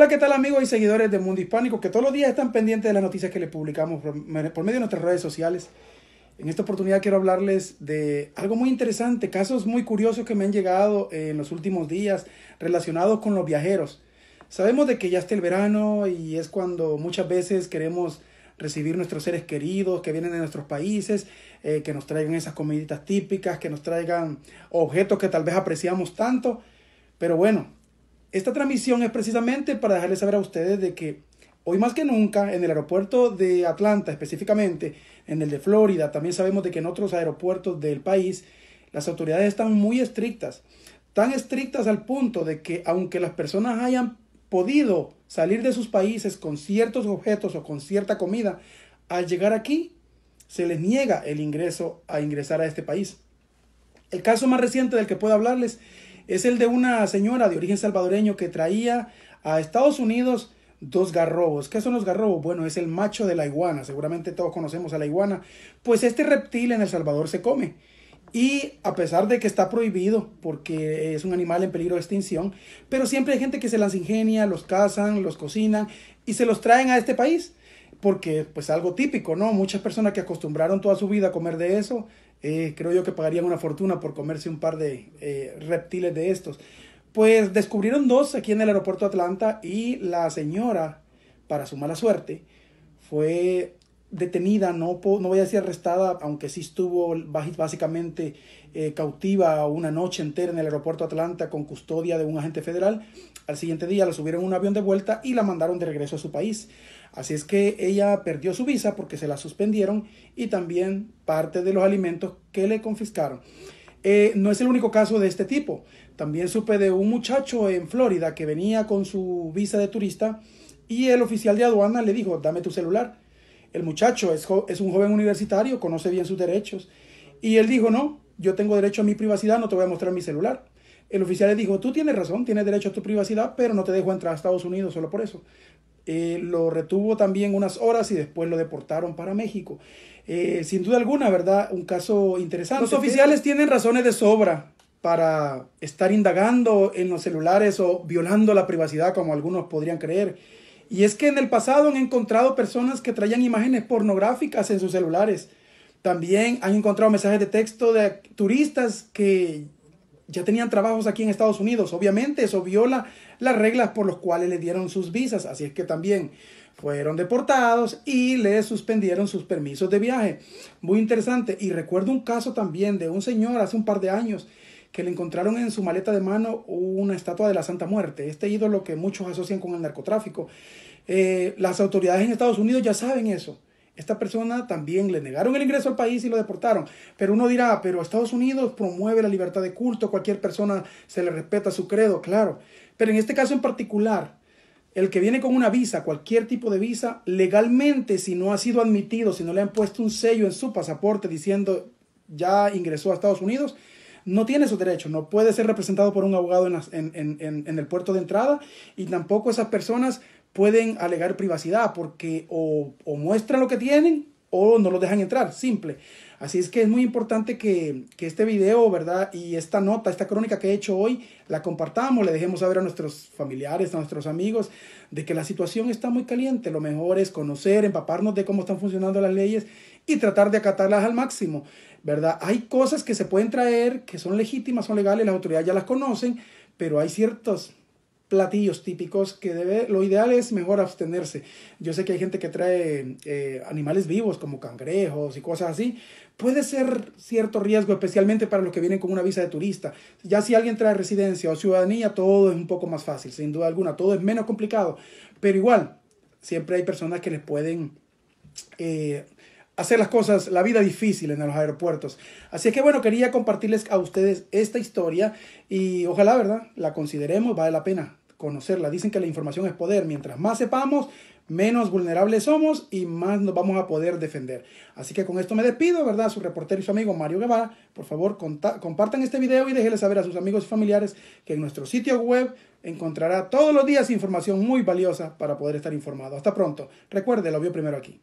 Hola, ¿qué tal amigos y seguidores de Mundo Hispánico que todos los días están pendientes de las noticias que les publicamos por, medio de nuestras redes sociales? En esta oportunidad quiero hablarles de algo muy interesante, casos muy curiosos que me han llegado eh, en los últimos días relacionados con los viajeros. Sabemos de que ya está el verano y es cuando muchas veces queremos recibir nuestros seres queridos que vienen de nuestros países, eh, que nos traigan esas comiditas típicas, que nos traigan objetos que tal vez apreciamos tanto. Pero bueno, esta transmisión es precisamente para dejarles saber a ustedes de que hoy más que nunca en el aeropuerto de Atlanta específicamente, en el de Florida, también sabemos de que en otros aeropuertos del país las autoridades están muy estrictas, tan estrictas al punto de que aunque las personas hayan podido salir de sus países con ciertos objetos o con cierta comida, al llegar aquí se les niega el ingreso a ingresar a este país. El caso más reciente del que puedo hablarles es el de una señora de origen salvadoreño que traía a Estados Unidos dos garrobos. ¿Qué son los garrobos? Bueno, es el macho de la iguana. Seguramente todos conocemos a la iguana. Pues este reptil en El Salvador se come. Y a pesar de que está prohibido, porque es un animal en peligro de extinción, pero siempre hay gente que se las ingenia, los cazan, los cocinan y se los traen a este país. Porque pues algo típico, ¿no? Muchas personas que acostumbraron toda su vida a comer de eso, eh, creo yo que pagarían una fortuna por comerse un par de eh, reptiles de estos. Pues descubrieron dos aquí en el aeropuerto de Atlanta y la señora, para su mala suerte, fue detenida, no, no voy a decir arrestada, aunque sí estuvo básicamente eh, cautiva una noche entera en el aeropuerto Atlanta con custodia de un agente federal. Al siguiente día la subieron un avión de vuelta y la mandaron de regreso a su país. Así es que ella perdió su visa porque se la suspendieron y también parte de los alimentos que le confiscaron. Eh, no es el único caso de este tipo. También supe de un muchacho en Florida que venía con su visa de turista y el oficial de aduana le dijo, dame tu celular el muchacho es, un joven universitario, conoce bien sus derechos. Y él dijo, no, yo tengo derecho a mi privacidad, no te voy a mostrar mi celular. El oficial le dijo, tú tienes razón, tienes derecho a tu privacidad, pero no te dejo entrar a Estados Unidos solo por eso. Eh, lo retuvo también unas horas y después lo deportaron para México. Eh, sin duda alguna, ¿verdad? Un caso interesante. Los oficiales tienen razones de sobra para estar indagando en los celulares o violando la privacidad como algunos podrían creer. Y es que en el pasado han encontrado personas que traían imágenes pornográficas en sus celulares. También han encontrado mensajes de texto de turistas que ya tenían trabajos aquí en Estados Unidos. Obviamente eso viola las reglas por las cuales le dieron sus visas. Así es que también fueron deportados y le suspendieron sus permisos de viaje. Muy interesante. Y recuerdo un caso también de un señor hace un par de años que le encontraron en su maleta de mano una estatua de la Santa Muerte, este ídolo que muchos asocian con el narcotráfico. Eh, las autoridades en Estados Unidos ya saben eso. Esta persona también le negaron el ingreso al país y lo deportaron. Pero uno dirá, ah, pero Estados Unidos promueve la libertad de culto, cualquier persona se le respeta su credo, claro. Pero en este caso en particular, el que viene con una visa, cualquier tipo de visa, legalmente, si no ha sido admitido, si no le han puesto un sello en su pasaporte diciendo ya ingresó a Estados Unidos, no tiene su derecho, no puede ser representado por un abogado en, el puerto de entrada y tampoco esas personas pueden alegar privacidad porque o, muestran lo que tienen o no lo dejan entrar, simple. Así es que es muy importante que, que, este video, ¿verdad? Y esta nota, esta crónica que he hecho hoy, la compartamos, le dejemos saber a nuestros familiares, a nuestros amigos, de que la situación está muy caliente. Lo mejor es conocer, empaparnos de cómo están funcionando las leyes y tratar de acatarlas al máximo. ¿verdad? Hay cosas que se pueden traer, que son legítimas, son legales, las autoridades ya las conocen, pero hay ciertos platillos típicos que debe, lo ideal es mejor abstenerse. Yo sé que hay gente que trae eh, animales vivos como cangrejos y cosas así. Puede ser cierto riesgo, especialmente para los que vienen con una visa de turista. Ya si alguien trae residencia o ciudadanía, todo es un poco más fácil, sin duda alguna, todo es menos complicado. Pero igual, siempre hay personas que les pueden... Eh, hacer las cosas, la vida difícil en los aeropuertos. Así que bueno, quería compartirles a ustedes esta historia y ojalá, ¿verdad? La consideremos, vale la pena conocerla. Dicen que la información es poder. Mientras más sepamos, menos vulnerables somos y más nos vamos a poder defender. Así que con esto me despido, ¿verdad? Su reportero y su amigo Mario Guevara, por favor, compartan este video y déjenle saber a sus amigos y familiares que en nuestro sitio web encontrará todos los días información muy valiosa para poder estar informado. Hasta pronto. Recuerde, lo vio primero aquí.